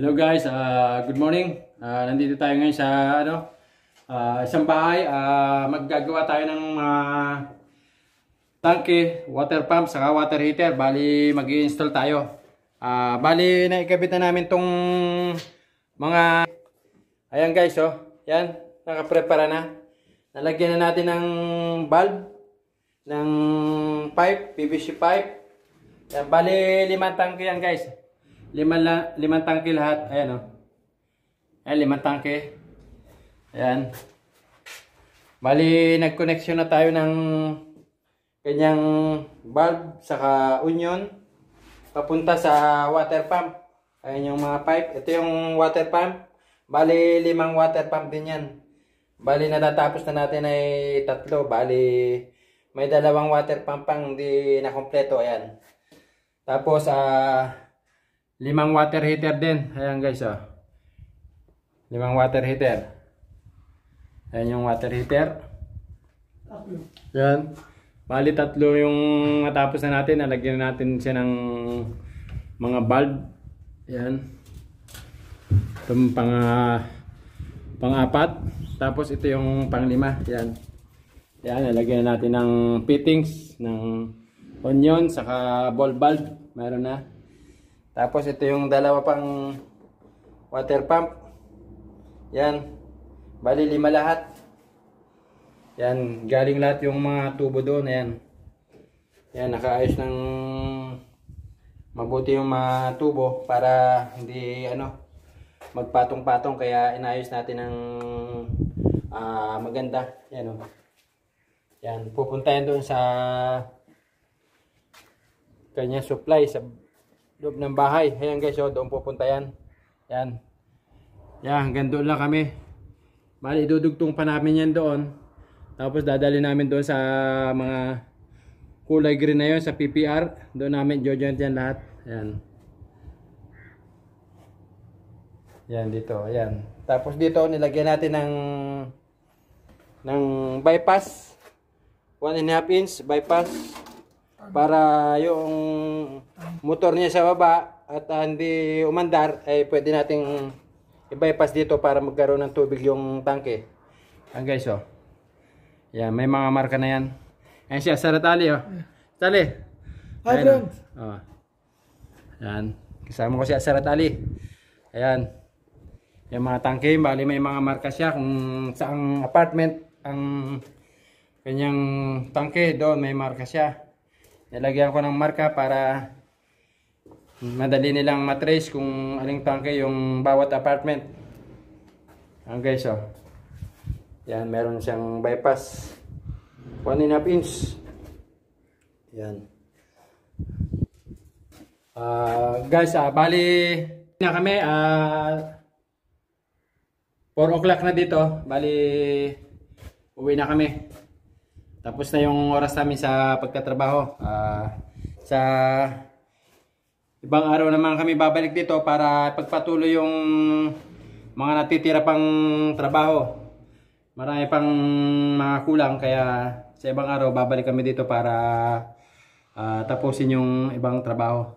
Hello guys, uh, good morning. Uh, nandito tayo ngayon sa ano, uh, isang bahay. Uh, maggagawa tayo ng uh, tanke, water pump, saka water heater. Bali, mag install tayo. Uh, bali, naikabit na namin tong mga... Ayan guys, oh. Yan, nakaprepara na. Nalagyan na natin ng bulb, ng pipe, PVC pipe. Yan, bali, limang tanke yan guys lima la, limang tangke lahat. Ayan oh. Ayan, limang tangke. Ayan. Bali, nag-connection na tayo ng kanyang bulb, saka union, papunta sa water pump. Ayan yung mga pipe. Ito yung water pump. Bali, limang water pump din yan. Bali, natatapos na natin ay tatlo. Bali, may dalawang water pump pang hindi na Ayan. Tapos, ah... Uh, limang water heater din. Ayan guys, oh. Limang water heater. Ayan yung water heater. Tatlo. Ayan. Bali tatlo yung natapos na natin. Nalagyan natin siya ng mga bulb. Ayan. Itong pang, uh, ah, pang apat. Tapos ito yung pang lima. Ayan. Ayan, nalagyan natin ng fittings, ng onion, saka ball bulb. Meron na. Tapos ito yung dalawa pang water pump. Yan. Bali lima lahat. Yan, galing lahat yung mga tubo doon, ayan. Yan, nakaayos ng mabuti yung mga tubo para hindi ano magpatong-patong kaya inayos natin ng uh, maganda. ayan oh. Yan, pupuntahin doon sa kanya supply sa loob ng bahay. Ayan guys, oh, doon pupunta yan. Yan. Yan, hanggang doon lang kami. Bali, idudugtong pa namin yan doon. Tapos dadali namin doon sa mga kulay green na yun sa PPR. Doon namin jojoint yan lahat. Ayan. Yan dito, ayan. Tapos dito nilagyan natin ng ng bypass 1 and a half inch bypass para yung motor niya sa baba at uh, hindi umandar ay eh, pwede nating i-bypass dito para magkaroon ng tubig yung tangke. ang guys oh. Yan, may mga marka na yan. Ayan siya, Sara Tali oh. Tali. Hi Ayan, friends. Oh. oh. Yan. Kasama ko siya, Sara Tali. Ayan. Yung mga tangke, bali may mga marka siya kung saang apartment ang kanyang tangke doon may marka siya. Nilagyan ko ng marka para Madali nilang matrace kung aling tangke yung bawat apartment. Ang guys, oh. Yan, meron siyang bypass. 1 and a half inch. Yan. Uh, guys, uh, bali na kami. Uh, ah, 4 o'clock na dito. Bali, uwi na kami. Tapos na yung oras namin sa pagtatrabaho. Uh, sa Ibang araw naman kami babalik dito para pagpatuloy yung mga natitira pang trabaho. Marami pang mga kulang kaya sa ibang araw babalik kami dito para uh, tapusin yung ibang trabaho.